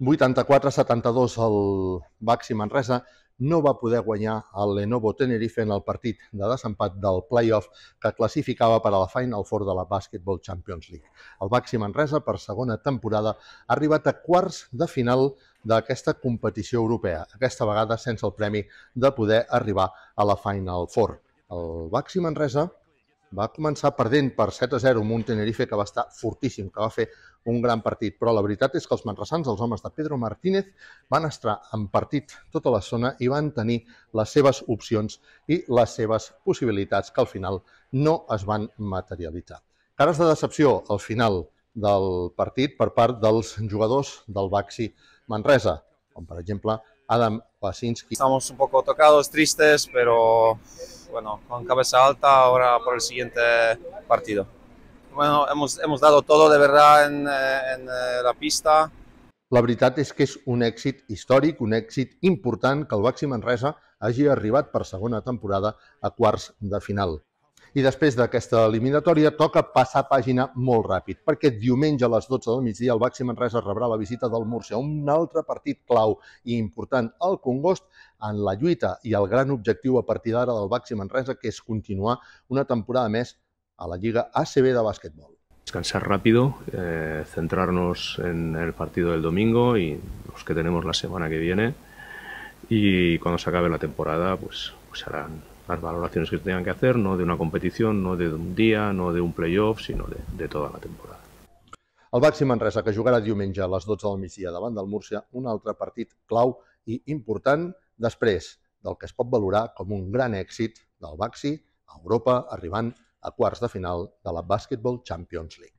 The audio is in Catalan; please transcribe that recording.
84-72 el Baxi Manresa no va poder guanyar el Lenovo Tenerife en el partit de desempat del play-off que classificava per a la Final Four de la Basketball Champions League. El Baxi Manresa, per segona temporada, ha arribat a quarts de final d'aquesta competició europea, aquesta vegada sense el premi de poder arribar a la Final Four. El Baxi Manresa va començar perdent per 7 a 0 amb un Tenerife que va estar fortíssim, que va fer un gran partit, però la veritat és que els manresans, els homes de Pedro Martínez, van estar en partit tota la zona i van tenir les seves opcions i les seves possibilitats que al final no es van materialitzar. Cares de decepció al final del partit per part dels jugadors del Baxi Manresa, com per exemple Adam Kwasinski. Estamos un poco tocados, tristes, pero bueno, con cabeza alta ahora por el siguiente partido. Bueno, hemos, hemos dado todo de verdad en, eh, en eh, la pista. La veritat és que és un èxit històric, un èxit important que el Baxi Manresa hagi arribat per segona temporada a quarts de final i després d'aquesta eliminatòria toca passar pàgina molt ràpid, perquè diumenge a les 12 del migdia el Baxi Manresa rebrà la visita del Murcia, un altre partit clau i important al Congost en la lluita i el gran objectiu a partir d'ara del Baxi Manresa, que és continuar una temporada més a la Lliga ACB de bàsquetbol. Descansar rápido, eh, centrarnos en el partido del domingo y los que tenemos la semana que viene y cuando se acabe la temporada pues, pues harán las valoraciones que se tengan que hacer, no de una competición, no de un día, no de un playoff, sinó de, de tota la temporada. El Baxi Manresa, que jugarà diumenge a les 12 del migdia davant del Múrcia, un altre partit clau i important després del que es pot valorar com un gran èxit del Baxi a Europa, arribant a quarts de final de la Basketball Champions League.